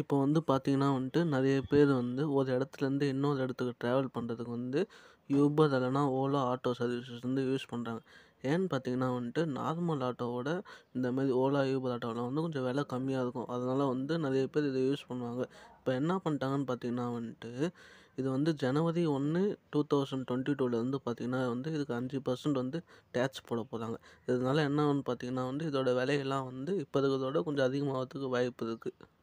இப்போ வந்து பார்த்திங்கன்னா வந்துட்டு நிறைய பேர் வந்து ஒரு இடத்துலேருந்து இன்னொரு இடத்துக்கு ட்ராவல் பண்ணுறதுக்கு வந்து யூபர் இல்லைனா ஓலோ ஆட்டோ சர்வீசஸ் வந்து யூஸ் பண்ணுறாங்க ஏன்னு பார்த்தீங்கன்னா வந்துட்டு நார்மல் ஆட்டோவோட இந்த மாதிரி ஓலா யூபர் ஆட்டோவில் வந்து கொஞ்சம் விலை கம்மியாக இருக்கும் அதனால் வந்து நிறைய பேர் இதை யூஸ் பண்ணுவாங்க இப்போ என்ன பண்ணிட்டாங்கன்னு பார்த்தீங்கன்னா வந்துட்டு இது வந்து ஜனவரி ஒன்று டூ தௌசண்ட் டுவெண்ட்டி டூலேருந்து பார்த்திங்கன்னா வந்து இதுக்கு அஞ்சு பர்சன்ட் வந்து டேக்ஸ் போட போகிறாங்க இதனால் என்ன பார்த்தீங்கன்னா வந்து இதோட விலையெல்லாம் வந்து இப்போ இருக்கிறதோட கொஞ்சம் அதிகமாகிறதுக்கு வாய்ப்பு இருக்குது